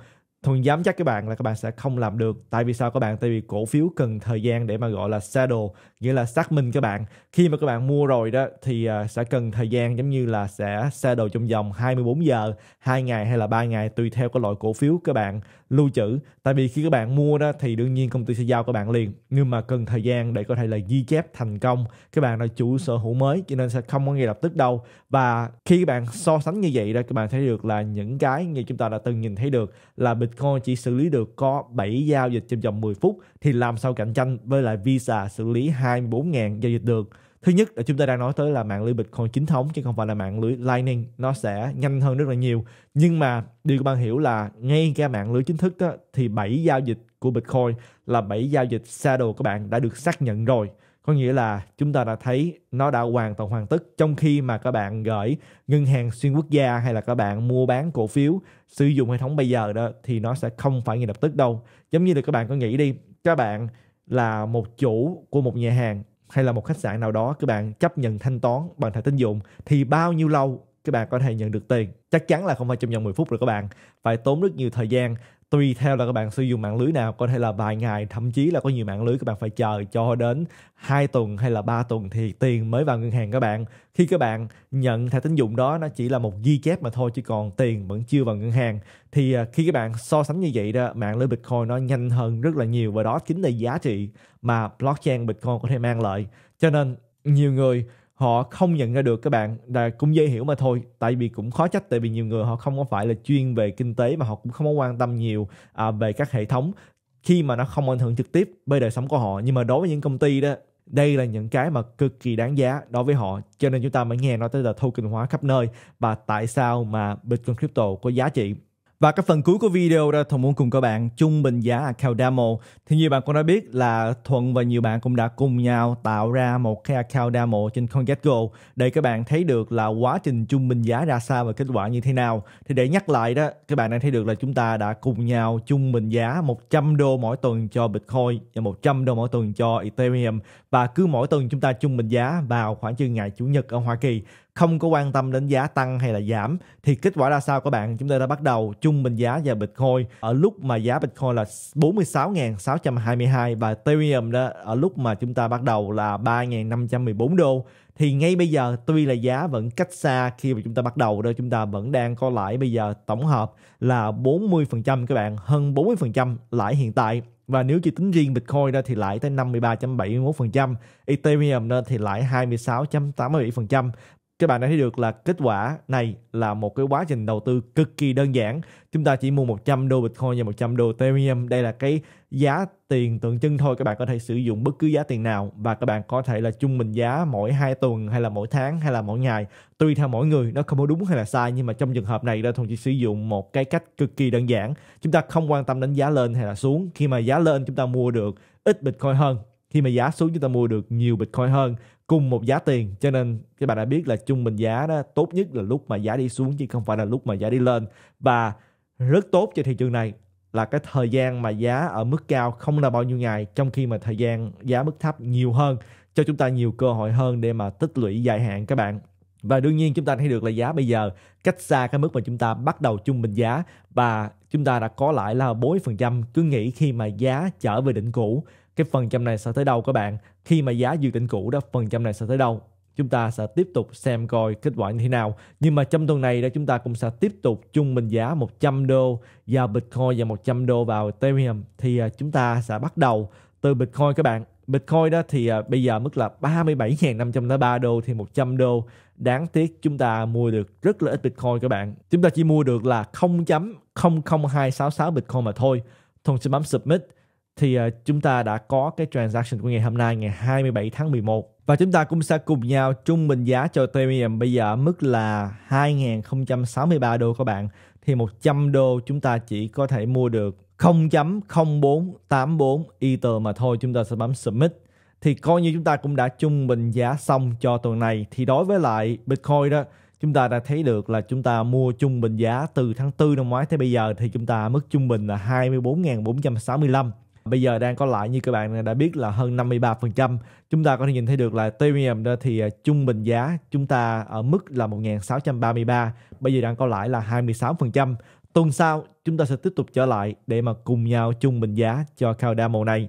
Thuần dám chắc các bạn là các bạn sẽ không làm được. Tại vì sao các bạn? Tại vì cổ phiếu cần thời gian để mà gọi là saddle, nghĩa là xác minh các bạn. Khi mà các bạn mua rồi đó thì à, sẽ cần thời gian giống như là sẽ saddle trong vòng 24 giờ, 2 ngày hay là 3 ngày tùy theo cái loại cổ phiếu các bạn lưu trữ. Tại vì khi các bạn mua đó thì đương nhiên công ty sẽ giao các bạn liền, nhưng mà cần thời gian để có thể là ghi chép thành công các bạn là chủ sở hữu mới cho nên sẽ không có ngay lập tức đâu. Và khi các bạn so sánh như vậy đó các bạn thấy được là những cái như chúng ta đã từng nhìn thấy được là bị Bitcoin chỉ xử lý được có 7 giao dịch trong vòng 10 phút thì làm sao cạnh tranh với lại Visa xử lý 24.000 giao dịch được. Thứ nhất là chúng ta đang nói tới là mạng lưới Bitcoin chính thống chứ không phải là mạng lưới Lightning. Nó sẽ nhanh hơn rất là nhiều. Nhưng mà điều các bạn hiểu là ngay cả mạng lưới chính thức đó, thì 7 giao dịch của Bitcoin là 7 giao dịch shadow các bạn đã được xác nhận rồi có nghĩa là chúng ta đã thấy nó đã hoàn toàn hoàn tất trong khi mà các bạn gửi ngân hàng xuyên quốc gia hay là các bạn mua bán cổ phiếu sử dụng hệ thống bây giờ đó thì nó sẽ không phải ngay lập tức đâu giống như là các bạn có nghĩ đi các bạn là một chủ của một nhà hàng hay là một khách sạn nào đó các bạn chấp nhận thanh toán bằng thẻ tín dụng thì bao nhiêu lâu các bạn có thể nhận được tiền chắc chắn là không phải trong vòng 10 phút rồi các bạn phải tốn rất nhiều thời gian tùy theo là các bạn sử dụng mạng lưới nào có thể là vài ngày thậm chí là có nhiều mạng lưới các bạn phải chờ cho đến 2 tuần hay là 3 tuần thì tiền mới vào ngân hàng các bạn khi các bạn nhận thẻ tín dụng đó nó chỉ là một ghi chép mà thôi chứ còn tiền vẫn chưa vào ngân hàng thì à, khi các bạn so sánh như vậy đó mạng lưới bitcoin nó nhanh hơn rất là nhiều và đó chính là giá trị mà blockchain bitcoin có thể mang lại cho nên nhiều người họ không nhận ra được các bạn là cũng dễ hiểu mà thôi tại vì cũng khó trách tại vì nhiều người họ không có phải là chuyên về kinh tế mà họ cũng không có quan tâm nhiều à, về các hệ thống khi mà nó không ảnh hưởng trực tiếp với đời sống của họ nhưng mà đối với những công ty đó đây là những cái mà cực kỳ đáng giá đối với họ cho nên chúng ta mới nghe nói tới là token hóa khắp nơi và tại sao mà Bitcoin crypto có giá trị và cái phần cuối của video đó Thuận muốn cùng các bạn chung bình giá account demo. Thì nhiều bạn cũng đã biết là Thuận và nhiều bạn cũng đã cùng nhau tạo ra một cái account demo trên CongetGo để các bạn thấy được là quá trình chung bình giá ra sao và kết quả như thế nào. Thì để nhắc lại đó, các bạn đang thấy được là chúng ta đã cùng nhau chung bình giá 100 đô mỗi tuần cho Bitcoin và 100 đô mỗi tuần cho Ethereum và cứ mỗi tuần chúng ta chung bình giá vào khoảng chừng ngày Chủ nhật ở Hoa Kỳ không có quan tâm đến giá tăng hay là giảm thì kết quả ra sao các bạn chúng ta đã bắt đầu chung bình giá và Bitcoin ở lúc mà giá Bitcoin là 46.622 và Ethereum đó ở lúc mà chúng ta bắt đầu là 3.514 đô thì ngay bây giờ tuy là giá vẫn cách xa khi mà chúng ta bắt đầu đó chúng ta vẫn đang có lãi bây giờ tổng hợp là 40% các bạn hơn 40% lãi hiện tại và nếu chỉ tính riêng Bitcoin ra thì lãi tới 53.71%, Ethereum ra thì lãi 26.87% các bạn đã thấy được là kết quả này là một cái quá trình đầu tư cực kỳ đơn giản. Chúng ta chỉ mua 100 đô Bitcoin và 100 đô Ethereum. Đây là cái giá tiền tượng trưng thôi. Các bạn có thể sử dụng bất cứ giá tiền nào và các bạn có thể là trung bình giá mỗi 2 tuần hay là mỗi tháng hay là mỗi ngày. Tùy theo mỗi người, nó không có đúng hay là sai nhưng mà trong trường hợp này đã Thuận chỉ sử dụng một cái cách cực kỳ đơn giản. Chúng ta không quan tâm đến giá lên hay là xuống. Khi mà giá lên chúng ta mua được ít Bitcoin hơn khi mà giá xuống chúng ta mua được nhiều Bitcoin hơn cùng một giá tiền cho nên các bạn đã biết là trung bình giá đó tốt nhất là lúc mà giá đi xuống chứ không phải là lúc mà giá đi lên và rất tốt cho thị trường này là cái thời gian mà giá ở mức cao không là bao nhiêu ngày trong khi mà thời gian giá mức thấp nhiều hơn cho chúng ta nhiều cơ hội hơn để mà tích lũy dài hạn các bạn và đương nhiên chúng ta thấy được là giá bây giờ cách xa cái mức mà chúng ta bắt đầu trung bình giá và chúng ta đã có lại là 4% cứ nghĩ khi mà giá trở về đỉnh cũ cái phần trăm này sẽ tới đâu các bạn khi mà giá dự định cũ đó phần trăm này sẽ tới đâu chúng ta sẽ tiếp tục xem coi kết quả như thế nào. Nhưng mà trong tuần này đó chúng ta cũng sẽ tiếp tục chung bình giá 100 đô vào Bitcoin và 100 đô vào Ethereum thì à, chúng ta sẽ bắt đầu từ Bitcoin các bạn. Bitcoin đó thì à, bây giờ mức là 37.503 đô thì 100 đô. Đáng tiếc chúng ta mua được rất là ít Bitcoin các bạn. Chúng ta chỉ mua được là 0.00266 Bitcoin mà thôi. Thông sẽ bấm submit thì ờ, chúng ta đã có cái transaction của ngày hôm nay ngày 27 tháng 11 và chúng ta cũng sẽ cùng nhau trung bình giá cho Ethereum bây giờ ở mức là 2.063 đô các bạn thì 100 đô chúng ta chỉ có thể mua được 0.0484 Ether mà thôi chúng ta sẽ bấm Submit thì coi như chúng ta cũng đã trung bình giá xong cho tuần này thì đối với lại Bitcoin đó chúng ta đã thấy được là chúng ta mua trung bình giá từ tháng 4 năm ngoái tới bây giờ thì chúng ta mức trung bình là 24.465 bây giờ đang có lãi như các bạn đã biết là hơn 53%. Chúng ta có thể nhìn thấy được là Ethereum đó thì à, trung bình giá chúng ta ở mức là 1633, bây giờ đang có lãi là 26%. Tuần sau chúng ta sẽ tiếp tục trở lại để mà cùng nhau trung bình giá cho cao đa màu này.